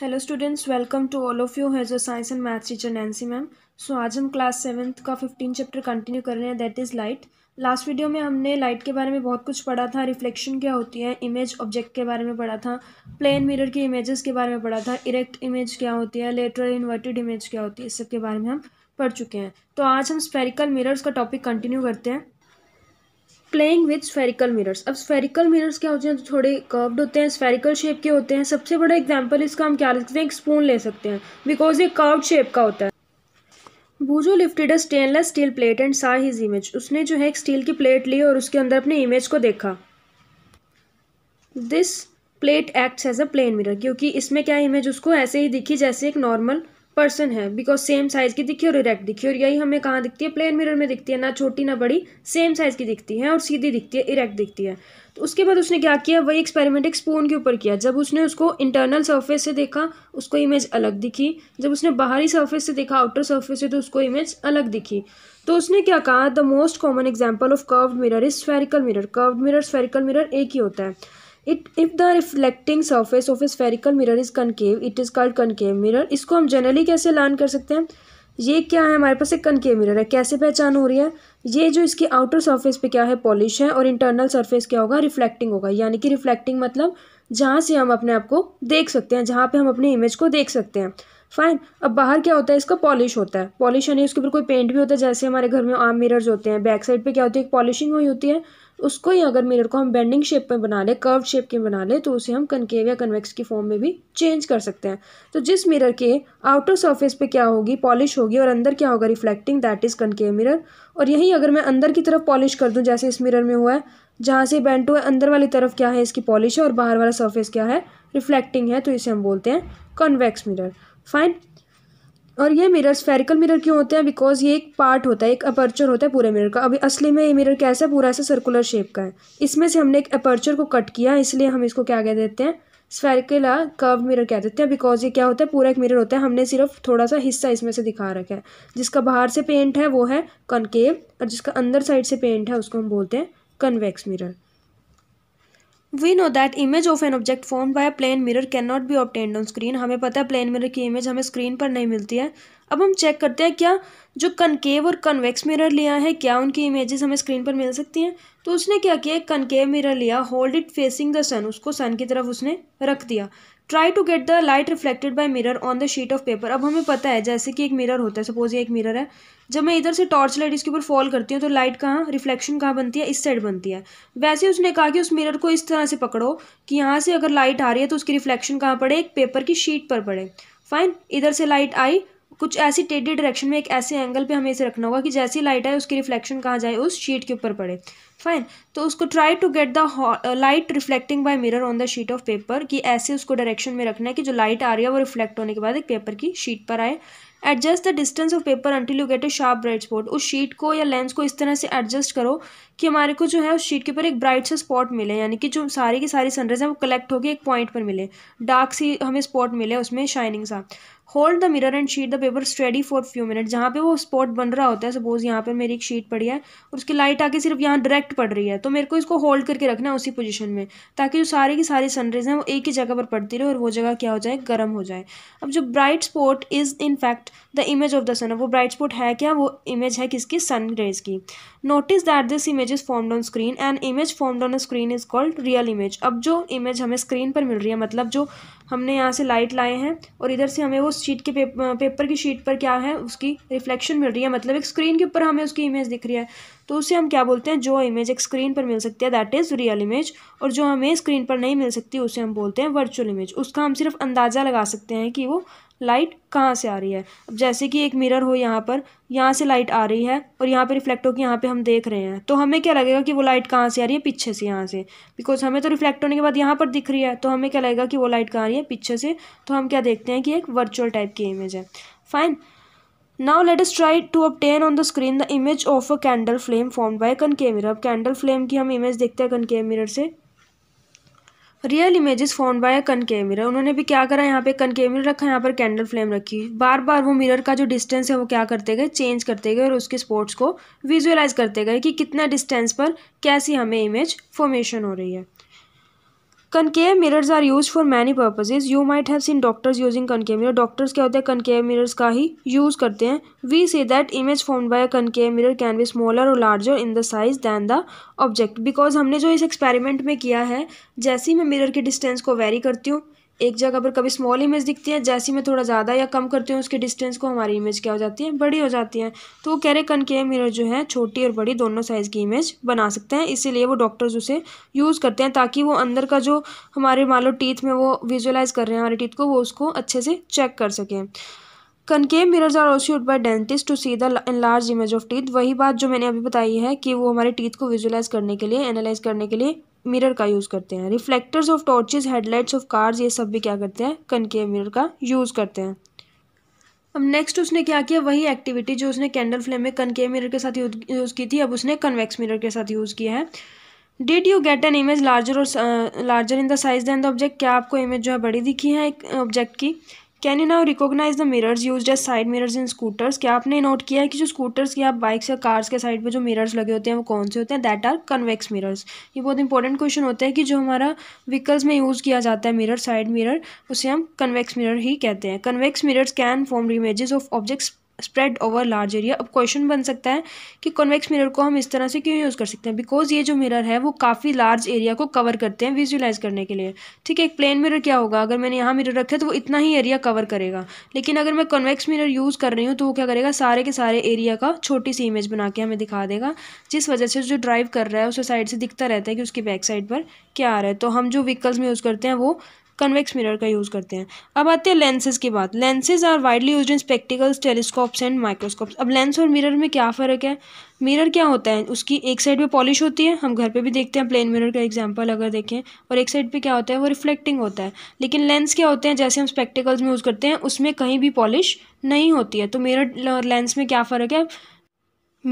hello students welcome to all of you has a science and maths teacher Nancy ma'am so आज हम class seventh का fifteen chapter continue कर रहे हैं that is light last video में हमने light के बारे में बहुत कुछ पढ़ा था रिफ्लेक्शन क्या होती है इमेज ऑब्जेक्ट के बारे में पढ़ा था प्लेन मिरर की इमेजेस के बारे में पढ़ा था इरेक्ट इमेज क्या होती है लेटरल इन्वर्टेड इमेज क्या होती है इस सब के बारे में हम पढ़ चुके हैं तो आज हम स्पेरिकल मिरर्स का टॉपिक कंटिन्यू करते हैं प्लेइंग विद स्फेरिकल मिरर्स अब स्फेरिकल मिरर्स क्या होते हैं तो थोड़े कर्व्ड होते हैं स्फेरिकल शेप के होते हैं सबसे बड़ा एग्जाम्पल इसका हम क्या ले सकते हैं एक स्पून ले सकते हैं बिकॉज ये कर्व्ड शेप का होता है Boojho lifted a stainless steel plate and saw his image उसने जो है एक स्टील की प्लेट ली और उसके अंदर अपनी इमेज को देखा this plate acts as a plane mirror क्योंकि इसमें क्या इमेज उसको ऐसे ही दिखी जैसे एक नॉर्मल पर्सन है बिकॉज सेम साइज़ की दिखी और इरेक्ट दिखी और यही हमें कहाँ दिखती है प्लेन मिरर में दिखती है ना छोटी ना बड़ी सेम साइज़ की दिखती है और सीधी दिखती है इरेक्ट दिखती है तो उसके बाद उसने क्या किया वही एक्सपेरिमेंट एक स्पून के ऊपर किया जब उसने उसको इंटरनल सर्फेस से देखा उसको इमेज अलग दिखी जब उसने बाहरी सर्फेस से देखा आउटर सर्फेस से तो उसको इमेज अलग दिखी तो उसने क्या कहा the most common example of curved mirror is spherical mirror curved mirror spherical mirror एक ही होता है it if the reflecting surface of a spherical mirror is concave it is called concave mirror इसको हम जनरली कैसे लान कर सकते हैं ये क्या है हमारे पास एक कनकेव मिरर है कैसे पहचान हो रही है ये जो इसकी आउटर सरफेस पे क्या है पॉलिश है और इंटरनल सरफेस क्या होगा रिफ्लेक्टिंग होगा यानी कि रिफ्लेक्टिंग मतलब जहाँ से हम अपने आप को देख सकते हैं जहाँ पे हम अपने इमेज को देख सकते हैं फाइन अब बाहर क्या होता है इसका पॉलिश होता है पॉलिश यानी उसके ऊपर कोई पेंट भी होता है जैसे हमारे घर में आम मिरर्स होते हैं बैक साइड पे क्या होती है पॉलिशिंग हुई होती है उसको ही अगर मिरर को हम बेंडिंग शेप में बना लें कर्व शेप के बना लें तो उसे हम कनकेव या कन्वेक्स की फॉर्म में भी चेंज कर सकते हैं तो जिस मिरर के आउटर सरफेस पे क्या होगी पॉलिश होगी और अंदर क्या होगा reflecting that is concave mirror और यहीं अगर मैं अंदर की तरफ पॉलिश कर दूँ जैसे इस मिरर में हुआ है जहाँ से बेंट हुआ है अंदर वाली तरफ क्या है इसकी पॉलिश है और बाहर वाला सर्फेस क्या है रिफ्लेक्टिंग है तो इसे हम बोलते हैं कन्वेक्स मिरर फाइन और ये मिरर स्फेरिकल मिरर क्यों होते हैं बिकॉज ये एक पार्ट होता है एक अपर्चर होता है पूरे मिरर का अभी असली में ये मिरर कैसा है पूरा ऐसा सर्कुलर शेप का है इसमें से हमने एक अपर्चर को कट किया इसलिए हम इसको क्या कह देते हैं स्फेरिकल या कर्व मिरर कह देते हैं बिकॉज ये क्या होता है पूरा एक मिरर होता है हमने सिर्फ थोड़ा सा हिस्सा इसमें से दिखा रखा है जिसका बाहर से पेंट है वो है कनकेव और जिसका अंदर साइड से पेंट है उसको हम बोलते हैं convex mirror we know that image of an object form by plane mirror can not be obtained on screen हमें पता है प्लेन मिरर की इमेज हमें स्क्रीन पर नहीं मिलती है अब हम चेक करते हैं क्या जो कनकेव और कन्वेक्स मिरर लिया है क्या उनकी इमेजेस हमें स्क्रीन पर मिल सकती हैं तो उसने क्या किया कनकेव मिरर लिया hold it facing the sun उसको सन की तरफ उसने रख दिया try to get the light reflected by mirror on the sheet of paper अब हमें पता है जैसे कि एक मिरर होता है सपोज ये एक मिरर है जब मैं इधर से टॉर्च लाइट इसके ऊपर फॉल करती हूँ तो लाइट कहाँ रिफ्लेक्शन कहाँ बनती है इस साइड बनती है वैसे उसने कहा कि उस मिरर को इस तरह से पकड़ो कि यहाँ से अगर लाइट आ रही है तो उसकी रिफ्लेक्शन कहाँ पड़े एक पेपर की शीट पर पड़े फाइन इधर से लाइट आई कुछ ऐसी टेढ़ी डायरेक्शन में एक ऐसे एंगल पे हमें इसे रखना होगा कि जैसी लाइट आए उसकी रिफ्लेक्शन कहाँ जाए उस शीट के ऊपर पड़े फाइन तो उसको try to get the light reflecting by mirror on the sheet of paper कि ऐसे उसको डायरेक्शन में रखना है कि जो लाइट आ रही है वो रिफ्लेक्ट होने के बाद एक पेपर की शीट पर आए adjust the distance of paper until you get a sharp bright spot उस शीट को या लेंस को इस तरह से एडजस्ट करो कि हमारे को जो है उस शीट के ऊपर एक ब्राइट सा स्पॉट मिले यानी कि जो सारी की सारी सनरेज है वो कलेक्ट होकर एक पॉइंट पर मिले डार्क सी हमें स्पॉट मिले उसमें शाइनिंग सा hold the mirror and sheet the paper study for few minute जहाँ पे वो स्पॉट बन रहा होता है सपोज यहाँ पे मेरी एक शीट पड़ी है और उसकी लाइट आके सिर्फ यहाँ डायरेक्ट पड़ रही है तो मेरे को इसको होल्ड करके रखना है उसी पोजिशन में ताकि जो सारे की सारी सनरेज हैं वो एक ही जगह पर पड़ती रहे और वो जगह क्या हो जाए गर्म हो जाए अब जो bright spot is in fact the image of the sun वो ब्राइट स्पॉट है क्या वो इमेज है किसकी सन रेज की notice that this image is formed on screen and image formed on screen is called real image अब जो image हमें स्क्रीन पर मिल रही है मतलब जो हमने यहाँ से लाइट लाए हैं और इधर से हमें वो उस शीट के पेप, पेपर की शीट पर क्या है उसकी रिफ्लेक्शन मिल रही है मतलब एक स्क्रीन के ऊपर हमें उसकी इमेज दिख रही है तो उसे हम क्या बोलते हैं जो इमेज एक स्क्रीन पर मिल सकती है दैट इज़ रियल इमेज और जो हमें स्क्रीन पर नहीं मिल सकती उसे हम बोलते हैं वर्चुअल इमेज उसका हम सिर्फ अंदाज़ा लगा सकते हैं कि वो लाइट कहाँ से आ रही है अब जैसे कि एक मिरर हो यहाँ पर यहाँ से लाइट आ रही है और यहाँ पे रिफ्लेक्ट होकर यहाँ पे हम देख रहे हैं तो हमें क्या लगेगा कि वो लाइट कहाँ से आ रही है पीछे से यहाँ से बिकॉज हमें तो रिफ्लेक्ट होने के बाद यहाँ पर दिख रही है तो हमें क्या लगेगा कि वो लाइट कहाँ आ रही है पीछे से तो हम क्या देखते हैं कि एक वर्चुअल टाइप की इमेज है fine now let us try to obtain on the screen the image of a candle flame form by con mirror अब कैंडल फ्लेम की हम इमेज देखते हैं concave मिरर से real images formed by concave mirror उन्होंने भी क्या करा यहाँ पे कनकेव मिरर रखा यहाँ पर कैंडल फ्लेम रखी बार बार वो मिरर का जो डिस्टेंस है वो क्या करते गए चेंज करते गए और उसके स्पॉट्स को विजुअलाइज करते गए कि कितना डिस्टेंस पर कैसी हमें इमेज फॉर्मेशन हो रही है concave mirrors are use for many purposes you might have seen doctors using concave mirror doctors क्या होते हैं कनकेव मिरर्स का ही यूज़ करते हैं we say that image form by concave mirror can be smaller और larger in the size than the object because हमने जो इस एक्सपेरिमेंट में किया है जैसे ही मैं मिरर के डिस्टेंस को वेरी करती हूँ एक जगह पर कभी स्मॉल इमेज दिखती है जैसी मैं थोड़ा ज़्यादा या कम करती हूँ उसके डिस्टेंस को हमारी इमेज क्या हो जाती है बड़ी हो जाती है तो वो कह रहे के मिरर जो है छोटी और बड़ी दोनों साइज़ की इमेज बना सकते हैं इसीलिए वो डॉक्टर्स उसे यूज़ करते हैं ताकि वो अंदर का जो हमारे मान लो टीथ में वो विजुअलाइज़ कर रहे हैं हमारे टीथ को वो उसको अच्छे से चेक कर सकें concave mirrors are also use by dentist to see the large image of teeth वही बात जो मैंने अभी बताई है कि वो हमारे टीथ को विजुअलाइज करने के लिए एनालाइज करने के लिए मिरर का यूज़ करते हैं reflectors of torches headlights of cars ये सब भी क्या करते हैं कनके मिरर का यूज़ करते हैं अब नेक्स्ट उसने क्या किया वही एक्टिविटी जो उसने कैंडल फ्लेम में कनके मिरर के साथ यूज़ की थी अब उसने कन्वेक्स मिरर के साथ यूज़ किया है did you get an image larger और larger in the size than the object क्या आपको इमेज जो है बड़ी दिखी है एक ऑब्जेक्ट की can you now recognize the mirrors use as side mirrors in scooters क्या आपने नोट किया है कि जो स्कूटर्स या बाइक्स या कार्स के साइड पे जो मिरर्स लगे होते हैं वो कौन से होते हैं दैट आर कन्वेक्स मिरर्स ये बहुत इंपॉर्टेंट क्वेश्चन होता है कि जो हमारा व्हीकल्स में यूज़ किया जाता है मिरर साइड मिरर उसे हम कन्वेक्स मिरर ही कहते हैं convex mirrors can form images of objects spread over large area अब क्वेश्चन बन सकता है कि कॉन्वेक्स मिरर को हम इस तरह से क्यों यूज़ कर सकते हैं बिकॉज ये जो मिरर है वो काफ़ी लार्ज एरिया को कवर करते हैं विजुअलाइज करने के लिए ठीक है एक प्लेन मिरर क्या होगा अगर मैंने यहाँ मिरर रखा तो वो इतना ही एरिया कवर करेगा लेकिन अगर मैं कॉन्वेक्स मिरर यूज़ कर रही हूँ तो वो क्या करेगा सारे के सारे एरिया का छोटी सी इमेज बना के हमें दिखा देगा जिस वजह से जो ड्राइव कर रहा है उसे साइड से दिखता रहता है कि उसकी बैक साइड पर क्या आ रहा है तो हम जो व्हीकल्स में यूज़ करते हैं वो कन्वेक्स मिरर का यूज़ करते हैं अब आते हैं लेंसेज की बात lenses are widely use in spectacles telescopes and microscopes अब लेंस और मिरर में क्या फ़र्क है मिरर क्या होता है उसकी एक साइड पे पॉलिश होती है हम घर पे भी देखते हैं प्लेन मिरर का एग्जांपल अगर देखें और एक साइड पे क्या होता है वो रिफ्लेक्टिंग होता है लेकिन लेंस क्या होते हैं जैसे हम स्पेक्टिकल्स में यूज़ करते हैं उसमें कहीं भी पॉलिश नहीं होती है तो मिरर लेंस में क्या फ़र्क है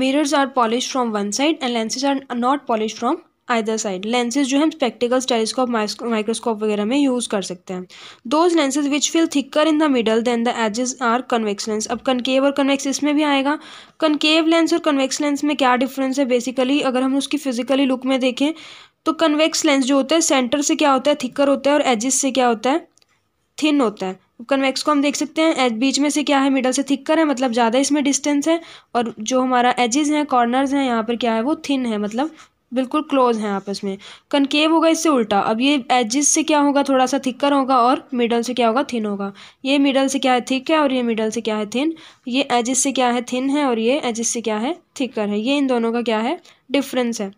mirrors are polish from one side and lenses are not polish from either side lenses जो हम स्पेक्टिकल्स टेलीस्कोप माइक्रोस्कोप वगैरह में यूज़ कर सकते हैं those lenses which feel thicker in the middle than the edges are convex lens अब concave और convex इसमें भी आएगा कनकेव लेंस और कन्वेक्स लेंस में क्या डिफरेंस है बेसिकली अगर हम उसकी फिजिकली लुक में देखें तो कन्वेक्स लेंस जो होता है सेंटर से क्या होता है थिक्कर होता है और एजिस से क्या होता है थिन होता है कन्वेक्स को हम देख सकते हैं बीच में से क्या है मिडल से थिक्कर है मतलब ज़्यादा इसमें डिस्टेंस है और जो हमारा एजेस हैं कॉर्नर्स हैं यहाँ पर क्या है वो थिन है मतलब बिल्कुल क्लोज हैं आपस में कनकेव होगा इससे उल्टा अब ये एजिस से क्या होगा थोड़ा सा थिक्कर होगा और मिडल से क्या होगा थिन होगा ये मिडल से क्या है थिक है और ये मिडल से क्या है थिन ये एजिस से क्या है थिन है और ये एजिस से क्या है थिक्कर है ये इन दोनों का क्या है डिफरेंस है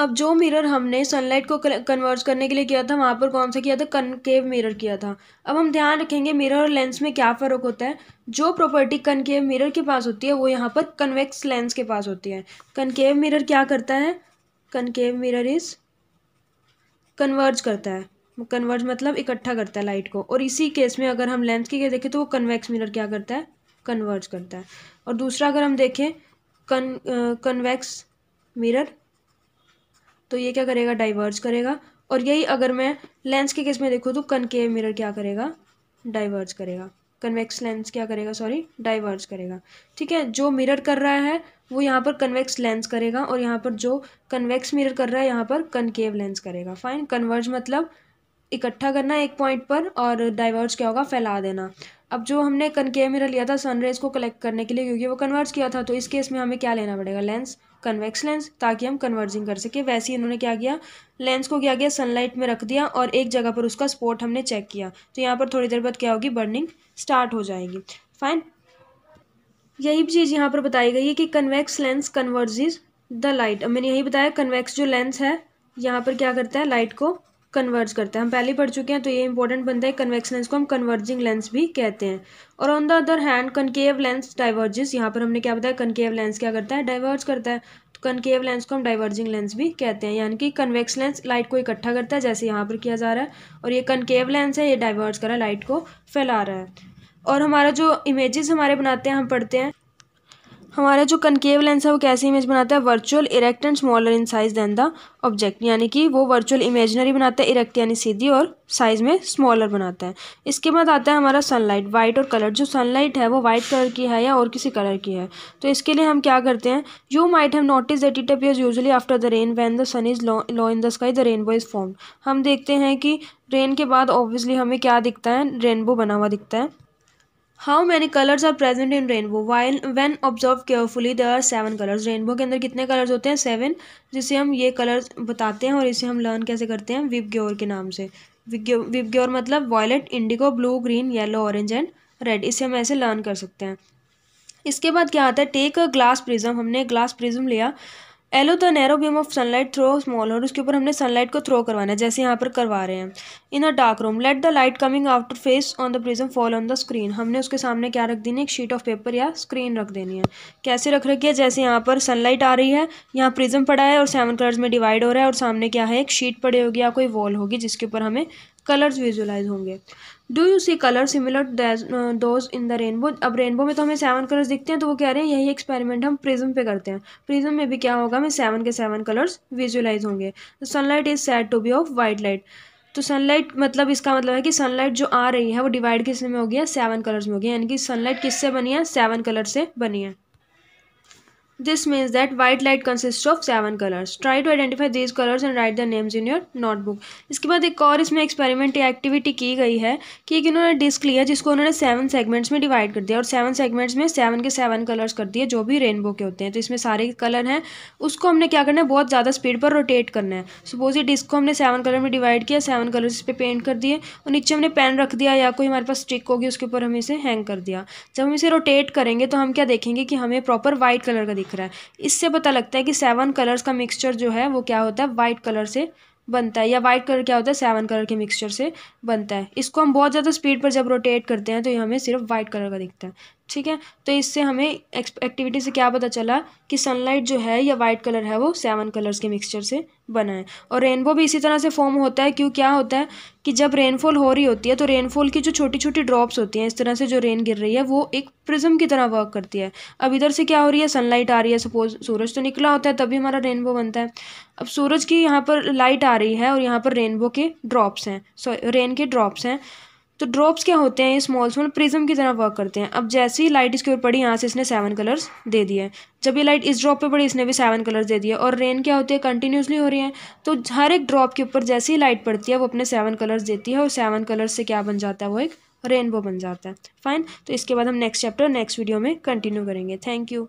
अब जो मिरर हमने सनलाइट को कन्वर्ज करने के लिए किया था वहाँ पर कौन सा किया था कनकेव मिरर किया था अब हम ध्यान रखेंगे मिरर और लेंस में क्या फ़र्क होता है जो प्रॉपर्टी कनकेव मिरर के पास होती है वो यहाँ पर कन्वेक्स लेंस के पास होती है कनकेव मिरर क्या करता है कनकेव मिरर इज़ कन्वर्ज करता है कन्वर्ज मतलब इकट्ठा करता है लाइट को और इसी केस में अगर हम लेंस की देखें तो वो कन्वेक्स मिरर क्या करता है कन्वर्ज करता है और दूसरा अगर हम देखें कन कन्वेक्स मिरर तो ये क्या करेगा डाइवर्ज करेगा और यही अगर मैं लेंस के केस में देखूँ तो कनकेव मिरर क्या करेगा डाइवर्ज करेगा कन्वेक्स लेंस क्या करेगा सॉरी डाइवर्ज करेगा ठीक है जो मिरर कर रहा है वो यहाँ पर कन्वेक्स लेंस करेगा और यहाँ पर जो कन्वेक्स मिरर कर रहा है यहाँ पर कनकेव लेंस करेगा फाइन कन्वर्ज मतलब इकट्ठा करना एक पॉइंट पर और डाइवर्ज क्या होगा फैला देना अब जो हमने कनकेव मिरर लिया था सनरेज को कलेक्ट करने के लिए क्योंकि वो कन्वर्ज किया था तो इस केस में हमें क्या लेना पड़ेगा लेंस कन्वेक्स लेंस ताकि हम कन्वर्जिंग कर सकें वैसे ही इन्होंने क्या किया लेंस को क्या किया सनलाइट में रख दिया और एक जगह पर उसका स्पॉट हमने चेक किया तो यहाँ पर थोड़ी देर बाद क्या होगी बर्निंग स्टार्ट हो जाएगी फाइन यही चीज़ यहाँ पर बताई गई है कि convex lens converges the light मैंने यही बताया कन्वेक्स जो लेंस है यहाँ पर क्या करता है लाइट को कन्वर्ज करते हैं हम पहले पढ़ चुके हैं तो ये इंपॉर्टेंट बनता है कन्वेक्स लेंस को हम कन्वर्जिंग लेंस भी कहते हैं और on the other hand concave lens diverges यहाँ पर हमने क्या बताया कनकेव लेंस क्या करता है डाइवर्ज करता है तो कनकेव लेंस को हम डाइवर्जिंग लेंस भी कहते हैं यानी कि कन्वेक्स लेंस लाइट को इकट्ठा करता है जैसे यहाँ पर किया जा रहा है और ये कनकेव लेंस है ये डाइवर्ज कर रहा है लाइट को फैला रहा है और हमारा जो इमेजेस हमारे बनाते हैं हम पढ़ते हैं हमारा जो कनकेव लेंस है वो कैसी इमेज बनाता है virtual erect and smaller in size than the object यानी कि वो वर्चुअल इमेजनरी बनाता है इरेक्ट यानी सीधी और साइज़ में स्मॉलर बनाता है इसके बाद आता है हमारा सनलाइट वाइट और कलर जो सनलाइट है वो वाइट कलर की है या और किसी कलर की है तो इसके लिए हम क्या करते हैं you might have notice that it appears usually after the rain when the sun is low in the sky the rainbow is form हम देखते हैं कि रेन के बाद ऑब्वियसली हमें क्या दिखता है रेनबो बना हुआ दिखता है how many colours are present in rainbow while when observe carefully there are seven colours rainbow के अंदर कितने कलर्स होते हैं सेवन जिसे हम ये कलर्स बताते हैं और इसे हम लर्न कैसे करते हैं विप ग्योर के नाम से विप ग्योर मतलब violet indigo blue green yellow orange and red इसे हम ऐसे लर्न कर सकते हैं इसके बाद क्या आता है टेक अ ग्लास प्रिज्म हमने ग्लास प्रिज्म लिया allow the narrow beam of sunlight through small और उसके ऊपर हमने सनलाइट को थ्रो करवाना है जैसे यहाँ पर करवा रहे हैं in a dark room let the light coming after face on the prism fall on the screen हमने उसके सामने क्या रख देनी है एक शीट ऑफ पेपर या स्क्रीन रख देनी है कैसे रख रखी है जैसे यहाँ पर सनलाइट आ रही है यहाँ प्रिज्म पड़ा है और सेवन कलर्स में डिवाइड हो रहा है और सामने क्या है एक शीट पड़ी होगी या कोई वॉल होगी जिसके ऊपर हमें कलर्स विजुलाइज होंगे do you see colour similar those in the rainbow अब रेनबो में तो हमें सेवन कलर्स दिखते हैं तो वो कह रहे हैं यही एक्सपेरिमेंट हम प्रिज्म पे करते हैं प्रिज्म में भी क्या होगा हमें सेवन के सेवन कलर्स विजुलाइज होंगे sunlight is said to be of white light तो सनलाइट मतलब इसका मतलब है कि सनलाइट जो आ रही है वो डिवाइड किस में होगी है सेवन कलर्स में होगी यानी कि सनलाइट किससे बनी है सेवन कलर से बनी है this means that white light consist of seven colours try to identify these colours and write the names in your notebook इसके बाद एक और इसमें एक्सपेरिमेंट या एक्टिविटी की गई है कि एक इन्होंने डिस्क लिया जिसको उन्होंने सेवन सेगमेंट्स में डिवाइड कर दिया और सेवन सेगमेंट्स में सेवन के सेवन कलर्स कर दिए जो भी रेनबो के होते हैं तो इसमें सारे कलर हैं उसको हमने क्या करना है बहुत ज़्यादा स्पीड पर रोटेट करना है सपोज ये डिस्क को हमने सेवन कलर में डिवाइड किया सेवन कलर्स इस पर पेंट कर दिए और नीचे हमने पेन रख दिया या कोई हमारे पास स्टिक होगी उसके ऊपर हम इसे हैंग कर दिया जब हम इसे रोटेट करेंगे तो हम क्या देखेंगे कि हमें प्रॉपर वाइट कलर का दिखा दिख रहा है इससे पता लगता है कि सेवन कलर्स का मिक्सचर जो है वो क्या होता है वाइट कलर से बनता है या वाइट कलर क्या होता है सेवन कलर के मिक्सचर से बनता है इसको हम बहुत ज़्यादा स्पीड पर जब रोटेट करते हैं तो ये हमें सिर्फ वाइट कलर का दिखता है ठीक है तो इससे हमें एक्टिविटी से क्या पता चला कि सनलाइट जो है या वाइट कलर है वो सेवन कलर्स के मिक्सचर से बना है और रेनबो भी इसी तरह से फॉर्म होता है क्यों क्या होता है कि जब रेनफॉल हो रही होती है तो रेनफॉल की जो छोटी छोटी ड्रॉप्स होती हैं इस तरह से जो रेन गिर रही है वो एक प्रिज्म की तरह वर्क करती है अब इधर से क्या हो रही है सनलाइट आ रही है सपोज सूरज तो निकला होता है तभी हमारा रेनबो बनता है अब सूरज की यहाँ पर लाइट आ रही है और यहाँ पर रेनबो के ड्रॉप्स हैं सॉरी रेन के ड्रॉप्स हैं तो ड्रॉप्स क्या होते हैं ये स्मॉल स्मॉल प्रिज्म की तरह वर्क करते हैं अब जैसे ही लाइट इसके ऊपर पड़ी यहाँ से इसने सेवन कलर्स दे दिए जब ये लाइट इस ड्रॉप पे पड़ी इसने भी सेवन कलर्स दे दिए और रेन क्या होती है कंटिन्यूसली हो रही है तो हर एक ड्रॉप के ऊपर जैसे ही लाइट पड़ती है वो अपने सेवन कलर्स देती है और सेवन कलर्स से क्या बन जाता है वो एक रेनबो बन जाता है फाइन तो इसके बाद हम नेक्स्ट चैप्टर नेक्स्ट वीडियो में कंटिन्यू करेंगे थैंक यू